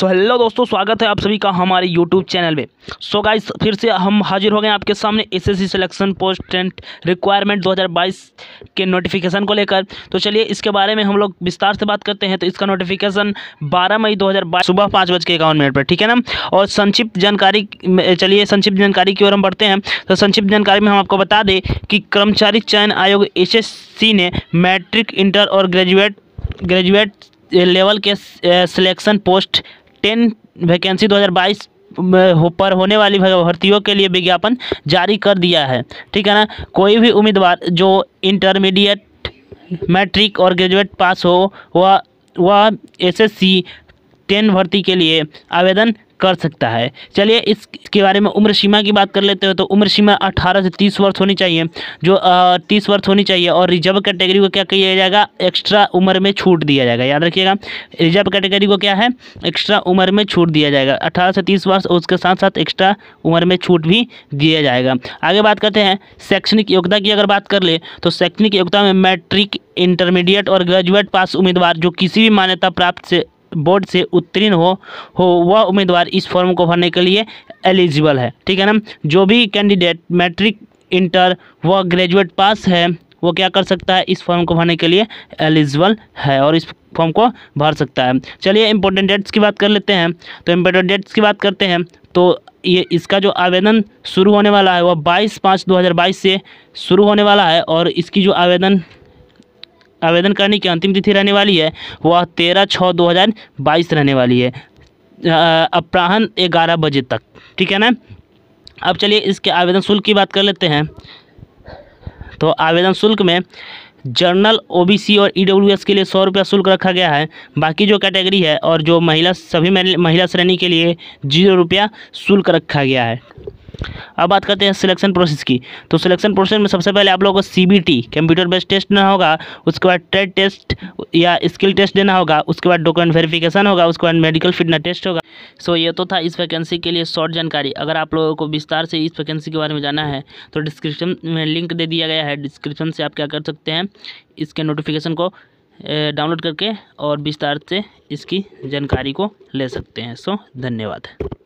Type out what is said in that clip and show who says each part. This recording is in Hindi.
Speaker 1: सो हेलो दोस्तों स्वागत है आप सभी का हमारे यूट्यूब चैनल में सो so, गाइस फिर से हम हाजिर हो गए आपके सामने SSC selection post ten requirement 2022 के नोटिफिकेशन को लेकर तो चलिए इसके बारे में हम लोग विस्तार से बात करते हैं तो इसका नोटिफिकेशन 12 मई 2022 सुबह पाँच बज के इक्यावन मिनट पर ठीक है ना और संक्षिप्त जानकारी चलिए संक्षिप्त जानकारी की ओर हम बढ़ते हैं तो संक्षिप्त जानकारी में हम आपको बता दें कि कर्मचारी चयन आयोग एस ने मैट्रिक इंटर और ग्रेजुएट ग्रेजुएट लेवल के सिलेक्शन पोस्ट टेन वैकेंसी 2022 पर होने वाली भर्तियों के लिए विज्ञापन जारी कर दिया है ठीक है ना कोई भी उम्मीदवार जो इंटरमीडिएट मैट्रिक और ग्रेजुएट पास हो वह वह एसएससी टेन भर्ती के लिए आवेदन कर सकता है चलिए इसके बारे में उम्र सीमा की बात कर लेते हो तो उम्र सीमा अठारह से तीस वर्ष होनी चाहिए जो तीस वर्ष होनी चाहिए और रिजर्व कैटेगरी को क्या किया जाएगा एक्स्ट्रा उम्र में छूट दिया जाएगा याद रखिएगा रिजर्व कैटेगरी को क्या है एक्स्ट्रा उम्र में छूट दिया जाएगा अठारह से तीस वर्ष उसके साथ साथ एक्स्ट्रा उम्र में छूट भी दिया जाएगा आगे बात करते हैं शैक्षणिक योग्यता की अगर बात कर ले तो शैक्षणिक योग्यता में मैट्रिक इंटरमीडिएट और ग्रेजुएट पास उम्मीदवार जो किसी भी मान्यता प्राप्त से बोर्ड से उत्तीर्ण हो हो वह उम्मीदवार इस फॉर्म को भरने के लिए एलिजिबल है ठीक है ना जो भी कैंडिडेट मैट्रिक इंटर व ग्रेजुएट पास है वो क्या कर सकता है इस फॉर्म को भरने के लिए एलिजिबल है और इस फॉर्म को भर सकता है चलिए इम्पोर्टेंट डेट्स की बात कर लेते हैं तो इम्पोर्टेंट डेट्स की बात करते हैं तो ये इसका जो आवेदन शुरू होने वाला है वह 22 पाँच 2022 से शुरू होने वाला है और इसकी जो आवेदन आवेदन करने की अंतिम तिथि रहने वाली है वह तेरह छः दो हज़ार बाईस रहने वाली है अपराहन ग्यारह बजे तक ठीक है ना अब चलिए इसके आवेदन शुल्क की बात कर लेते हैं तो आवेदन शुल्क में जर्नल ओबीसी और ईडब्ल्यूएस के लिए सौ रुपया शुल्क रखा गया है बाकी जो कैटेगरी है और जो महिला सभी महिला श्रेणी के लिए जीरो रुपया शुल्क रखा गया है अब बात करते हैं सिलेक्शन प्रोसेस की तो सिलेक्शन प्रोसेस में सबसे पहले आप लोगों को C B T computer based test देना होगा उसके बाद ट्रेड टेस्ट या स्किल टेस्ट देना होगा उसके बाद डॉक्यूमेंट वेरिफिकेशन होगा उसके बाद मेडिकल फिटनेस टेस्ट होगा सो so, ये तो था इस वैकेंसी के लिए शॉर्ट जानकारी अगर आप लोगों को विस्तार से इस वैकेंसी के बारे में जाना है तो डिस्क्रिप्शन में लिंक दे दिया गया है डिस्क्रिप्शन से आप क्या कर सकते हैं इसके नोटिफिकेशन को डाउनलोड करके और विस्तार से इसकी जानकारी को ले सकते हैं सो धन्यवाद